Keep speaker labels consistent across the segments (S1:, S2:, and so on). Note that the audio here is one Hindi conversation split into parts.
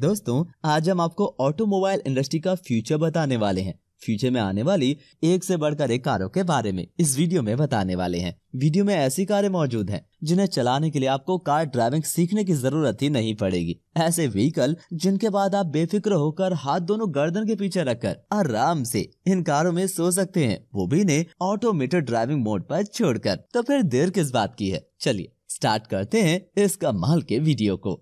S1: दोस्तों आज हम आपको ऑटोमोबाइल इंडस्ट्री का फ्यूचर बताने वाले हैं फ्यूचर में आने वाली एक से बढ़कर एक कारों के बारे में इस वीडियो में बताने वाले हैं वीडियो में ऐसी कारें मौजूद हैं जिन्हें चलाने के लिए आपको कार ड्राइविंग सीखने की जरूरत ही नहीं पड़ेगी ऐसे व्हीकल जिनके बाद आप बेफिक्र होकर हाथ दोनों गर्दन के पीछे रखकर आराम से इन कारों में सो सकते हैं वो भी ने ऑटोमेटेड ड्राइविंग मोड पर छोड़कर तो फिर देर किस बात की है चलिए स्टार्ट करते हैं इस कमाल के वीडियो को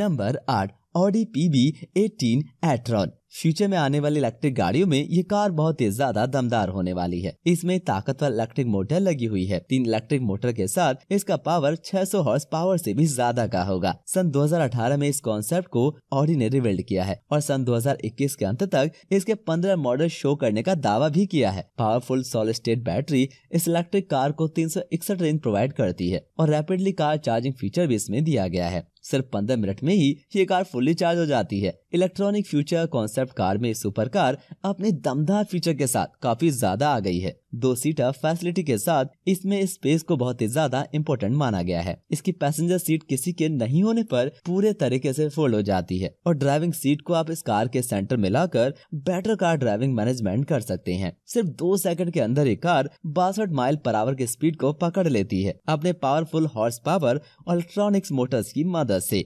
S1: नंबर आठ ODPB18 Atron. फ्यूचर में आने वाली इलेक्ट्रिक गाड़ियों में ये कार बहुत ही ज्यादा दमदार होने वाली है इसमें ताकतवर इलेक्ट्रिक मोटर लगी हुई है तीन इलेक्ट्रिक मोटर के साथ इसका पावर 600 हॉर्स पावर से भी ज्यादा का होगा सन 2018 में इस कॉन्सेप्ट को ऑडी ने रिवेल्ड किया है और सन 2021 के अंत तक इसके पंद्रह मॉडल शो करने का दावा भी किया है पावरफुल सॉलिड स्टेट बैटरी इस इलेक्ट्रिक कार को तीन रेंज प्रोवाइड करती है और रैपिडली कार चार्जिंग फीचर भी इसमें दिया गया है सिर्फ पंद्रह मिनट में ही ये कार फुल्ली चार्ज हो जाती है electronic future concept concept car में सुपर कार अपने दमदार फीचर के साथ काफी ज्यादा आ गई है दो सीटर फैसिलिटी के साथ इसमें स्पेस को बहुत ही ज्यादा इम्पोर्टेंट माना गया है इसकी पैसेंजर सीट किसी के नहीं होने पर पूरे तरीके से फोल्ड हो जाती है और ड्राइविंग सीट को आप इस कार के सेंटर में लाकर बेटर कार ड्राइविंग मैनेजमेंट कर सकते हैं सिर्फ दो सेकंड के अंदर ये कार बासठ माइल पर आवर की स्पीड को पकड़ लेती है अपने powerful horse power electronics motors की मदद से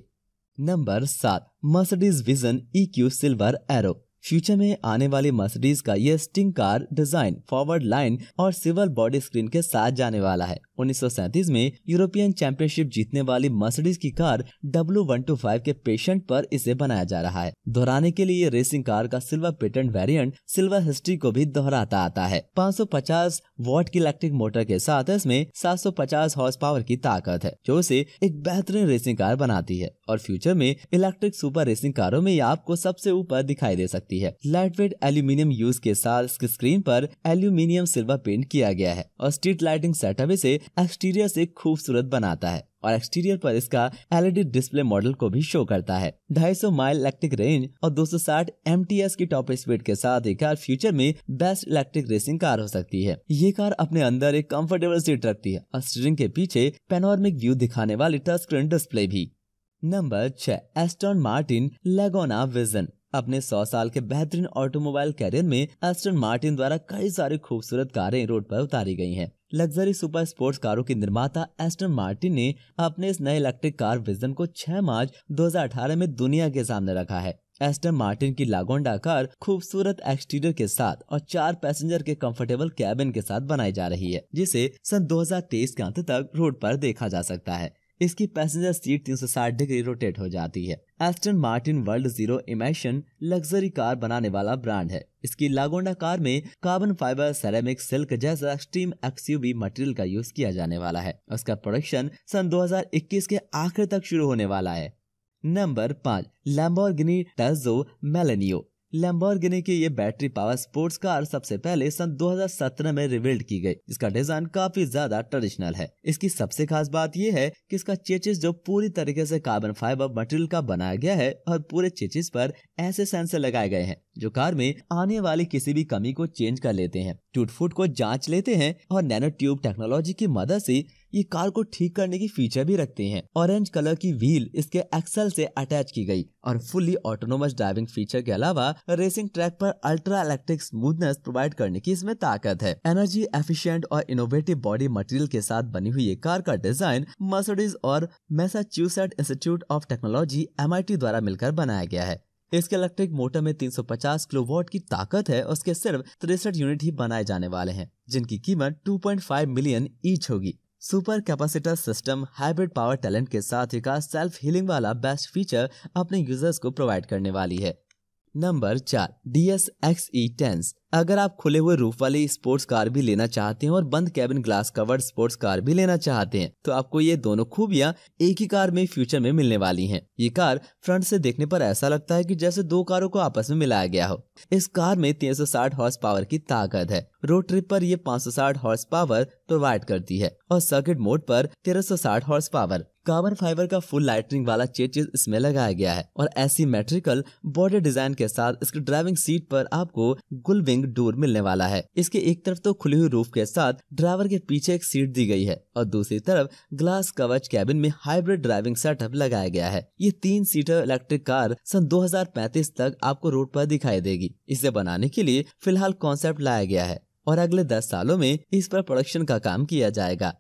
S1: नंबर सात Mercedes vision E Q silver arrow future में आने वाली मर्सिडीज का यह sting car design forward line और सिविल बॉडी स्क्रीन के साथ जाने वाला है उन्नीस में यूरोपियन चैंपियनशिप जीतने वाली मर्सिडीज की कार W125 के पेशेंट पर इसे बनाया जा रहा है दोहराने के लिए रेसिंग कार का silver patent variant silver history को भी दोहराता आता है 550 वॉट की इलेक्ट्रिक मोटर के साथ इसमें 750 हॉर्स पावर की ताकत है जो इसे एक बेहतरीन रेसिंग कार बनाती है और फ्यूचर में इलेक्ट्रिक सुपर रेसिंग कारों में आपको सबसे ऊपर दिखाई दे सकती सकती है लाइट वेट एल्यूमिनियम यूज के साथ इसकी स्क्रीन पर एल्यूमिनियम सिल्वर पेंट किया गया है और स्ट्रीट लाइटिंग सेटअप इसे एक्सटीरियर से खूबसूरत बनाता है और एक्सटीरियर पर इसका एलईडी डिस्प्ले मॉडल को भी शो करता है 250 माइल इलेक्ट्रिक रेंज और 260 सौ की टॉप स्पीड के साथ ये कार फ्यूचर में बेस्ट इलेक्ट्रिक रेसिंग कार हो सकती है ये कार अपने अंदर एक कंफर्टेबल सीट रखती है और स्टीयरिंग के पीछे पेनोरमिक व्यू दिखाने वाली टच स्क्रीन डिस्प्ले भी नंबर छह एस्टोन मार्टिन लेगोना विजन अपने 100 साल के बेहतरीन ऑटोमोबाइल कैरियर में एस्टन मार्टिन द्वारा कई सारी खूबसूरत कारें रोड पर उतारी गई हैं। लग्जरी सुपर स्पोर्ट्स कारों के निर्माता एस्टन मार्टिन ने अपने इस नए इलेक्ट्रिक कार विजन को 6 मार्च 2018 में दुनिया के सामने रखा है एस्टन मार्टिन की लागोंडा कार खूबसूरत एक्सटीरियर के साथ और चार पैसेंजर के कंफर्टेबल कैबिन के साथ बनाई जा रही है जिसे सन 2023 के अंत तक रोड पर देखा जा सकता है इसकी पैसेंजर सीट 360 डिग्री रोटेट हो जाती है Aston Martin world zero emission luxury car बनाने वाला ब्रांड है इसकी लागोंडा कार में कार्बन फाइबर सेरेमिक सिल्क जैसा स्टीम एक्सयूवी मटेरियल का यूज किया जाने वाला है उसका प्रोडक्शन सन 2021 के आखिर तक शुरू होने वाला है नंबर पाँच लैम्बोर्गिनी टर्जो मेलेनियो लैम्बोर्गिनी की ये बैटरी पावर स्पोर्ट्स कार सबसे पहले सन 2017 में रिविल्ड की गई इसका डिजाइन काफी ज्यादा ट्रेडिशनल है इसकी सबसे खास बात यह है कि इसका चेचिस जो पूरी तरीके से कार्बन फाइबर मटेरियल का बनाया गया है और पूरे चेचिस पर ऐसे सेंसर लगाए गए हैं जो कार में आने वाली किसी भी कमी को चेंज कर लेते हैं टूट फूट को जांच लेते हैं और नैनो ट्यूब टेक्नोलॉजी की मदद से ये कार को ठीक करने की फीचर भी रखते हैं ऑरेंज कलर की व्हील इसके एक्सल से अटैच की गई और फुली ऑटोनोमस ड्राइविंग फीचर के अलावा रेसिंग ट्रैक पर अल्ट्रा इलेक्ट्रिक स्मूथनेस प्रोवाइड करने की इसमें ताकत है एनर्जी एफिशिएंट और इनोवेटिव बॉडी मटेरियल के साथ बनी हुई ये कार का डिजाइन मर्सिडीज और Massachusetts Institute of Technology M द्वारा मिलकर बनाया गया है इसके इलेक्ट्रिक मोटर में 350 किलोवाट की ताकत है उसके सिर्फ तिरसठ यूनिट ही बनाए जाने वाले हैं जिनकी कीमत 2.5 मिलियन ईच होगी super capacitor system hybrid power talent के साथ विकास सेल्फ हीलिंग वाला बेस्ट फीचर अपने यूजर्स को प्रोवाइड करने वाली है नंबर चार D S X E tense अगर आप खुले हुए रूफ वाली स्पोर्ट्स कार भी लेना चाहते हैं और बंद cabin glass covered sports car भी लेना चाहते हैं तो आपको ये दोनों खूबियां एक ही कार में फ्यूचर में मिलने वाली हैं। ये कार फ्रंट से देखने पर ऐसा लगता है कि जैसे दो कारों को आपस में मिलाया गया हो इस कार में 360 हॉर्स पावर की ताकत है रोड ट्रिप पर ये 560 हॉर्स पावर प्रोवाइड करती है और सर्किट मोड पर 1360 हॉर्स पावर कार्बन फाइबर का फुल लाइटनिंग वाला चेचिस इसमें लगाया गया है और ऐसी मेट्रिकल बॉडी डिजाइन के साथ इसके ड्राइविंग सीट पर आपको गुलविंग डोर मिलने वाला है इसके एक तरफ तो खुली हुई रूफ के साथ ड्राइवर के पीछे एक सीट दी गई है और दूसरी तरफ ग्लास कवच कैबिन में हाइब्रिड ड्राइविंग सेटअप लगाया गया है ये तीन सीटर इलेक्ट्रिक कार सन 2035 तक आपको रोड पर दिखाई देगी इसे बनाने के लिए फिलहाल कॉन्सेप्ट लाया गया है और अगले दस सालों में इस पर प्रोडक्शन का काम किया जाएगा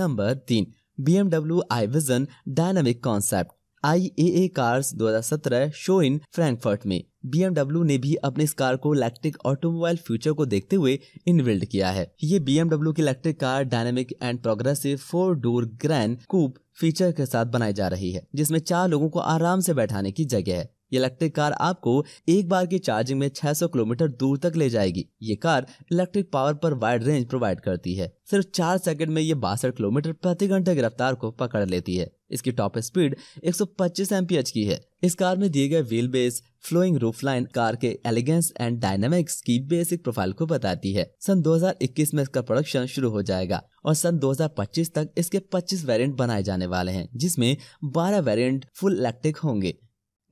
S1: नंबर तीन B MW I vision dynamic concept I A A cars सत्रह शो इन फ्रैंकफर्ट में बीएमडब्ल्यू ने भी अपने इस कार को इलेक्ट्रिक ऑटोमोबाइल फ्यूचर को देखते हुए इनबिल्ड किया है ये बी एमडब्ल्यू की electric car dynamic and progressive four door grand coupe feature के साथ बनाई जा रही है जिसमें चार लोगों को आराम से बैठाने की जगह है इलेक्ट्रिक कार आपको एक बार की चार्जिंग में 600 किलोमीटर दूर तक ले जाएगी ये कार इलेक्ट्रिक पावर पर वाइड रेंज प्रोवाइड करती है सिर्फ चार सेकंड में ये बासठ किलोमीटर प्रति घंटे की रफ्तार को पकड़ लेती है इसकी टॉप स्पीड 125 एमपीएच की है इस कार में दिए गए wheel base flowing roof line car के एलिगेंस एंड डायनामिक्स की बेसिक प्रोफाइल को बताती है सन 2021 में इसका प्रोडक्शन शुरू हो जाएगा और सन 2025 तक इसके 25 वेरिएंट बनाए जाने वाले हैं जिसमें 12 वेरिएंट फुल इलेक्ट्रिक होंगे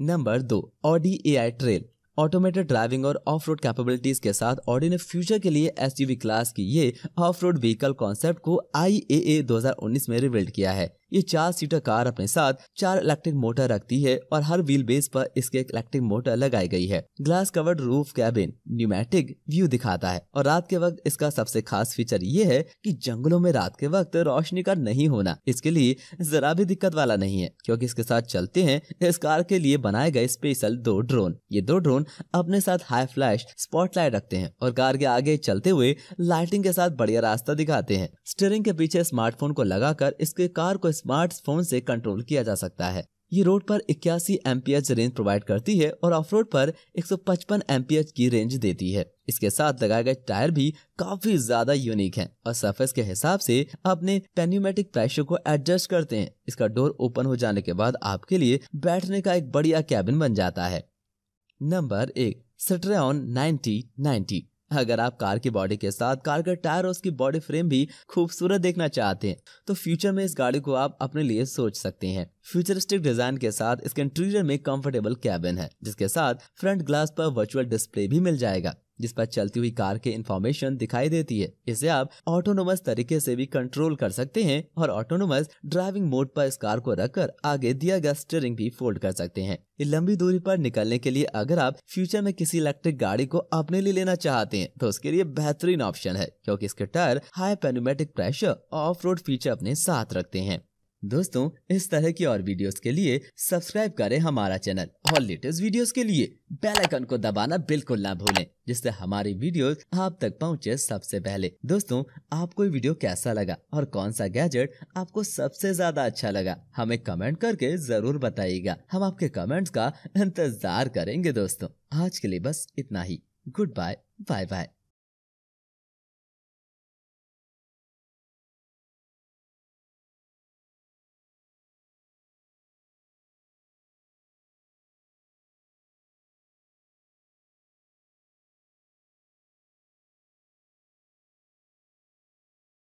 S1: नंबर दो Audi A I trail automated driving और ऑफ रोड कैपेबिलिटीज के साथ ऑडी ने फ्यूचर के लिए एस क्लास की ये ऑफ रोड व्हीकल कॉन्सेप्ट को आई ए 2019 में रिविल्ड किया है ये चार सीटर कार अपने साथ चार इलेक्ट्रिक मोटर रखती है और हर व्हील बेस पर इसके इलेक्ट्रिक मोटर लगाई गई है glass covered roof cabin pneumatic view दिखाता है और रात के वक्त इसका सबसे खास फीचर ये है कि जंगलों में रात के वक्त रोशनी का नहीं होना इसके लिए जरा भी दिक्कत वाला नहीं है क्योंकि इसके साथ चलते हैं इस कार के लिए बनाए गए स्पेशल दो ड्रोन ये दो ड्रोन अपने साथ हाई फ्लैश स्पॉटलाइट रखते हैं और कार के आगे चलते हुए लाइटिंग के साथ बढ़िया रास्ता दिखाते हैं स्टेयरिंग के पीछे स्मार्टफोन को लगाकर इसके कार को स्मार्टफोन से कंट्रोल किया जा सकता है ये रोड पर इक्यासी एमपीएच रेंज प्रोवाइड करती है और ऑफ रोड पर 155 एमपीएच की रेंज देती है इसके साथ लगाए गए टायर भी काफी ज्यादा यूनिक हैं और सरफेस के हिसाब से अपने पेन्यूमेटिक प्रेशर को एडजस्ट करते हैं इसका डोर ओपन हो जाने के बाद आपके लिए बैठने का एक बढ़िया कैबिन बन जाता है नंबर एक सट्रेन नाइनटी नाइनटी अगर आप कार की बॉडी के साथ कार का टायर और उसकी बॉडी फ्रेम भी खूबसूरत देखना चाहते हैं तो फ्यूचर में इस गाड़ी को आप अपने लिए सोच सकते हैं फ्यूचरिस्टिक डिजाइन के साथ इसके इंटीरियर में कंफर्टेबल कैबिन है जिसके साथ फ्रंट ग्लास पर वर्चुअल डिस्प्ले भी मिल जाएगा जिस पर चलती हुई कार के इन्फॉर्मेशन दिखाई देती है इसे आप ऑटोनोमस तरीके से भी कंट्रोल कर सकते हैं और ऑटोनोमस ड्राइविंग मोड पर इस कार को रखकर आगे दिया गया स्टीयरिंग भी फोल्ड कर सकते हैं लंबी दूरी पर निकलने के लिए अगर आप फ्यूचर में किसी इलेक्ट्रिक गाड़ी को अपने लिए लेना चाहते हैं तो उसके लिए बेहतरीन ऑप्शन है क्योंकि इसके tyre high pneumatic pressure off road feature अपने साथ रखते हैं दोस्तों इस तरह की और वीडियोस के लिए सब्सक्राइब करें हमारा चैनल और लेटेस्ट वीडियोस के लिए बेल आइकन को दबाना बिल्कुल ना भूलें जिससे हमारी वीडियोस आप तक पहुंचे सबसे पहले दोस्तों आपको वीडियो कैसा लगा और कौन सा गैजेट आपको सबसे ज्यादा अच्छा लगा हमें कमेंट करके जरूर बताइएगा हम आपके कमेंट्स का इंतजार करेंगे दोस्तों आज के लिए बस इतना ही गुड बाय बाय बाय